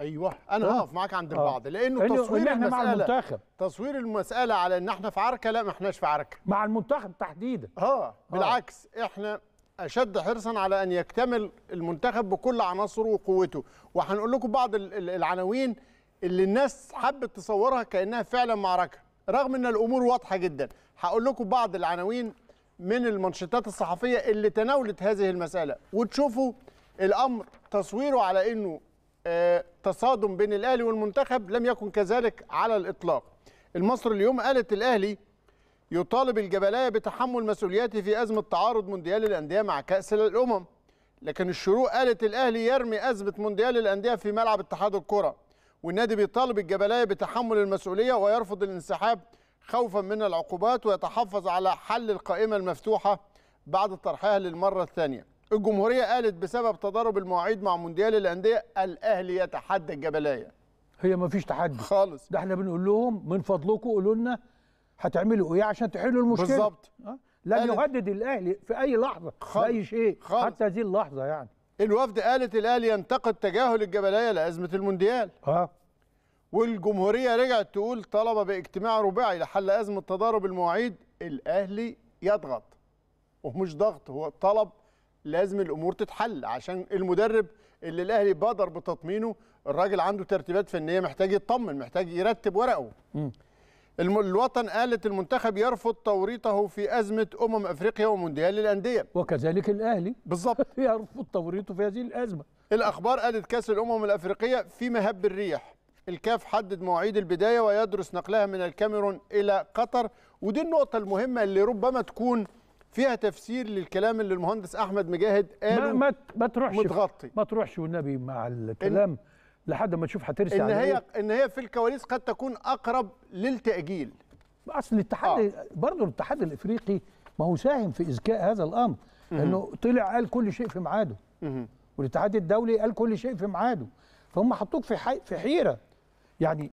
ايوه انا هقف آه. معاك عند آه. البعض لانه تصوير إن المسألة مع المنتخب تصوير المساله على ان احنا في عركه لا ما احناش في عركه مع المنتخب تحديدا اه, آه. بالعكس احنا اشد حرصا على ان يكتمل المنتخب بكل عناصره وقوته وهنقول لكم بعض العناوين اللي الناس حبت تصورها كانها فعلا معركه رغم ان الامور واضحه جدا هقول لكم بعض العناوين من المنشطات الصحفيه اللي تناولت هذه المساله وتشوفوا الامر تصويره على انه آه، تصادم بين الاهلي والمنتخب لم يكن كذلك على الاطلاق المصري اليوم قالت الاهلي يطالب الجبلايه بتحمل مسؤولياته في ازمه تعارض مونديال الانديه مع كاس الامم لكن الشروق قالت الاهلي يرمي ازمه مونديال الانديه في ملعب اتحاد الكره والنادي بيطالب الجبلايه بتحمل المسؤوليه ويرفض الانسحاب خوفا من العقوبات ويتحفظ على حل القائمه المفتوحه بعد طرحها للمره الثانيه الجمهوريه قالت بسبب تضارب المواعيد مع مونديال الانديه الاهلي يتحدى الجبلايه هي ما فيش تحدي خالص ده احنا بنقول لهم من فضلكم قولوا لنا هتعملوا ايه عشان تحلوا المشكله بالظبط لا آه؟ لن يهدد الاهلي في اي لحظه خالص. في اي شيء خالص. حتى هذه اللحظه يعني الوفد قالت الاهلي ينتقد تجاهل الجبلايه لازمه المونديال اه والجمهوريه رجعت تقول طلب باجتماع رباعي لحل ازمه تضارب المواعيد الاهلي يضغط ومش ضغط هو طلب لازم الامور تتحل عشان المدرب اللي الاهلي بادر بتطمينه الراجل عنده ترتيبات فنيه محتاج يطمن محتاج يرتب ورقه الم... الوطن قالت المنتخب يرفض توريطه في ازمه امم افريقيا ومونديال الانديه وكذلك الاهلي بالظبط يرفض توريطه في هذه الازمه الاخبار قالت كاس الامم الافريقيه في مهب الريح الكاف حدد مواعيد البدايه ويدرس نقلها من الكاميرون الى قطر ودي النقطه المهمه اللي ربما تكون فيها تفسير للكلام اللي المهندس احمد مجاهد قاله ما, ما تروحش متغطي ما تروحش والنبي مع الكلام لحد ما تشوف هترسي ان هي إيه؟ ان هي في الكواليس قد تكون اقرب للتاجيل اصل الاتحاد آه. برضه الاتحاد الافريقي ما هو ساهم في اذكاء هذا الامر لانه طلع قال كل شيء في ميعاده والاتحاد الدولي قال كل شيء في ميعاده فهم حطوك في حي... في حيره يعني